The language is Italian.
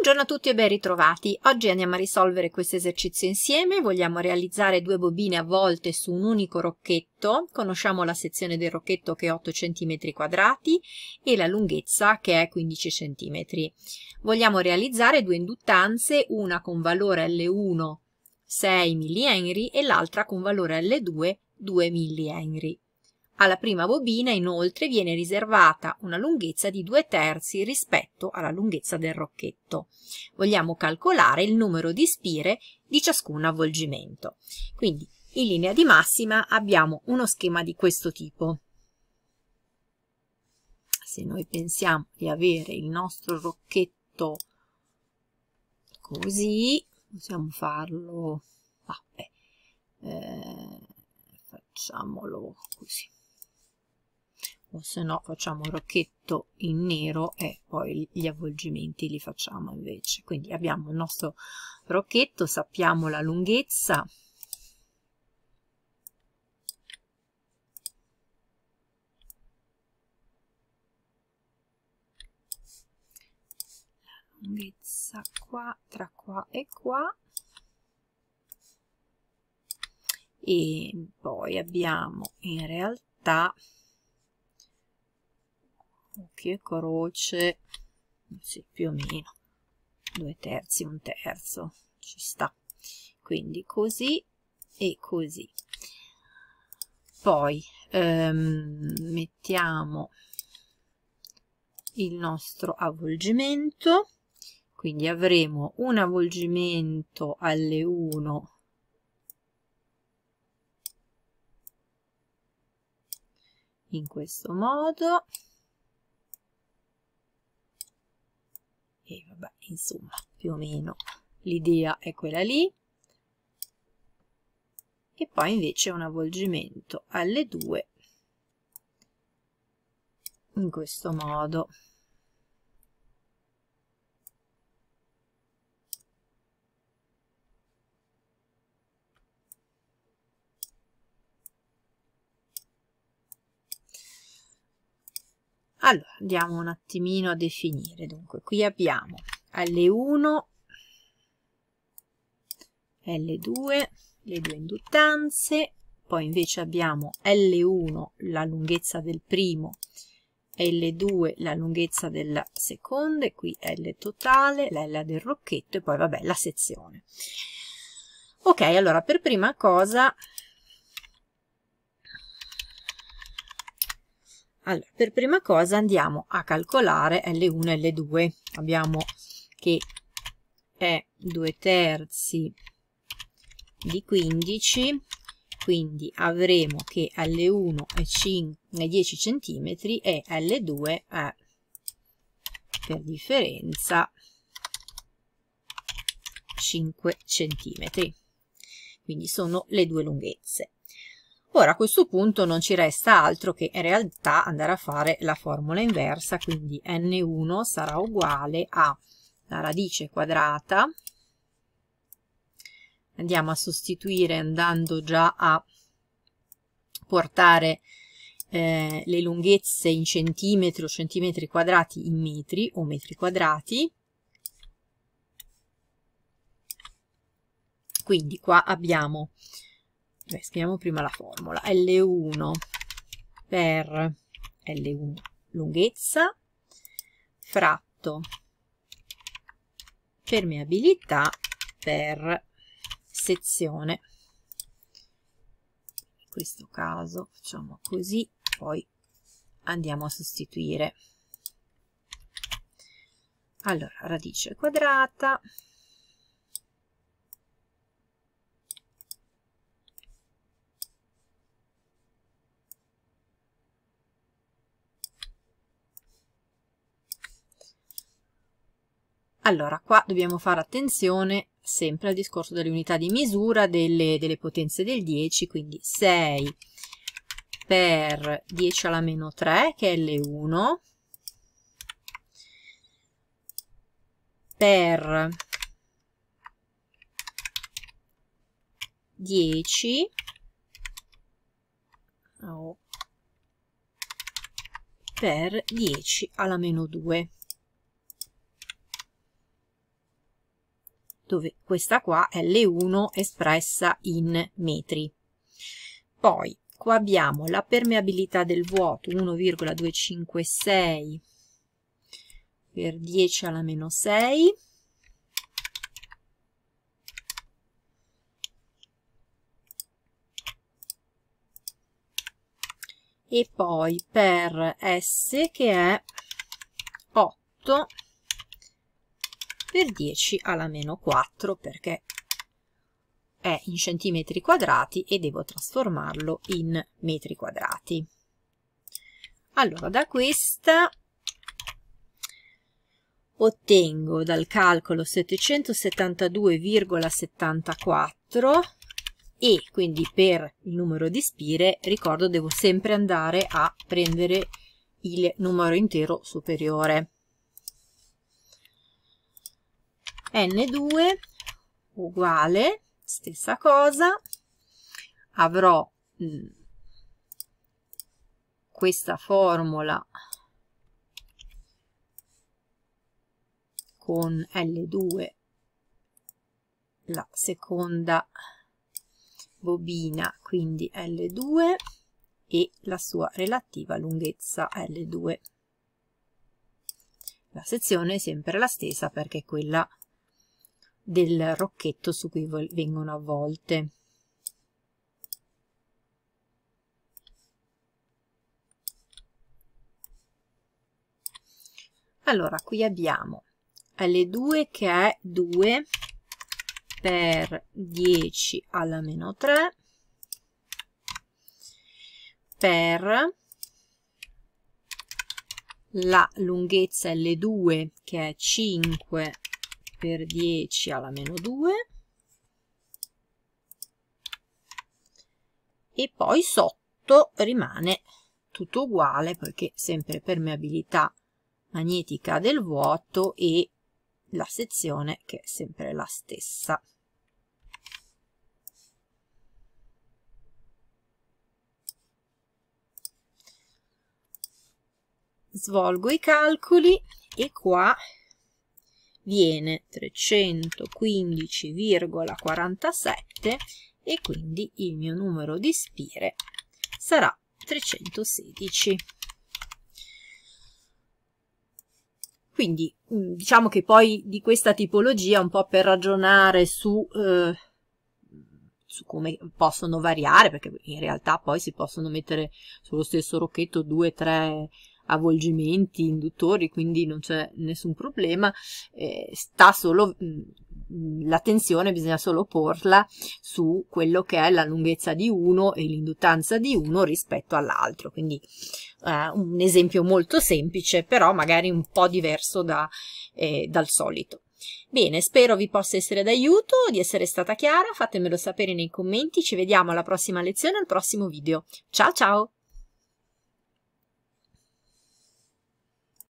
Buongiorno a tutti e ben ritrovati. Oggi andiamo a risolvere questo esercizio insieme. Vogliamo realizzare due bobine avvolte su un unico rocchetto. Conosciamo la sezione del rocchetto che è 8 cm quadrati e la lunghezza che è 15 cm. Vogliamo realizzare due induttanze, una con valore L1 6 mA e l'altra con valore L2 2 mA. Alla prima bobina inoltre viene riservata una lunghezza di due terzi rispetto alla lunghezza del rocchetto. Vogliamo calcolare il numero di spire di ciascun avvolgimento. Quindi in linea di massima abbiamo uno schema di questo tipo. Se noi pensiamo di avere il nostro rocchetto così, possiamo farlo, vabbè, eh, facciamolo così o se no facciamo un rocchetto in nero e poi gli avvolgimenti li facciamo invece quindi abbiamo il nostro rocchetto sappiamo la lunghezza la lunghezza qua tra qua e qua e poi abbiamo in realtà che croce sì, più o meno due terzi un terzo ci sta quindi così e così poi ehm, mettiamo il nostro avvolgimento quindi avremo un avvolgimento alle 1 in questo modo insomma, più o meno l'idea è quella lì. E poi invece un avvolgimento alle due in questo modo. Allora, andiamo un attimino a definire. Dunque, qui abbiamo l1, L2, le due induttanze, poi invece abbiamo L1 la lunghezza del primo, L2 la lunghezza del secondo e qui L totale, la del rocchetto e poi vabbè la sezione. Ok, allora per prima cosa Allora, per prima cosa andiamo a calcolare L1 e L2. Abbiamo che è 2 terzi di 15 quindi avremo che L1 è, 5, è 10 cm e L2 è per differenza 5 cm quindi sono le due lunghezze ora a questo punto non ci resta altro che in realtà andare a fare la formula inversa quindi N1 sarà uguale a la radice quadrata andiamo a sostituire andando già a portare eh, le lunghezze in centimetri o centimetri quadrati in metri o metri quadrati quindi qua abbiamo beh, scriviamo prima la formula L1 per L1 lunghezza fratto permeabilità per sezione. In questo caso facciamo così, poi andiamo a sostituire. Allora, radice quadrata, Allora, qua dobbiamo fare attenzione sempre al discorso delle unità di misura delle, delle potenze del 10, quindi 6 per 10 alla meno 3, che è L1, per 10 oh, per 10 alla meno 2 dove questa qua è L1 espressa in metri. Poi qua abbiamo la permeabilità del vuoto 1,256 per 10 alla meno 6 e poi per S che è 8 per 10 alla meno 4 perché è in centimetri quadrati e devo trasformarlo in metri quadrati. Allora, da questa ottengo dal calcolo 772,74 e quindi per il numero di spire, ricordo, devo sempre andare a prendere il numero intero superiore. N2 uguale, stessa cosa, avrò mm, questa formula con L2 la seconda bobina, quindi L2 e la sua relativa lunghezza L2. La sezione è sempre la stessa perché quella del rocchetto su cui vengono avvolte. Allora, qui abbiamo L2 che è 2 per 10 alla meno 3 per la lunghezza L2 che è 5 per 10 alla meno 2 e poi sotto rimane tutto uguale perché sempre permeabilità magnetica del vuoto e la sezione che è sempre la stessa. Svolgo i calcoli e qua viene 315,47 e quindi il mio numero di spire sarà 316. Quindi mm, diciamo che poi di questa tipologia, un po' per ragionare su, eh, su come possono variare, perché in realtà poi si possono mettere sullo stesso rocchetto due, tre avvolgimenti induttori, quindi non c'è nessun problema, eh, sta solo mm, mm, la tensione bisogna solo porla su quello che è la lunghezza di uno e l'induttanza di uno rispetto all'altro. Quindi eh, un esempio molto semplice, però magari un po' diverso da, eh, dal solito. Bene, spero vi possa essere d'aiuto, di essere stata chiara, fatemelo sapere nei commenti, ci vediamo alla prossima lezione, al prossimo video. Ciao ciao!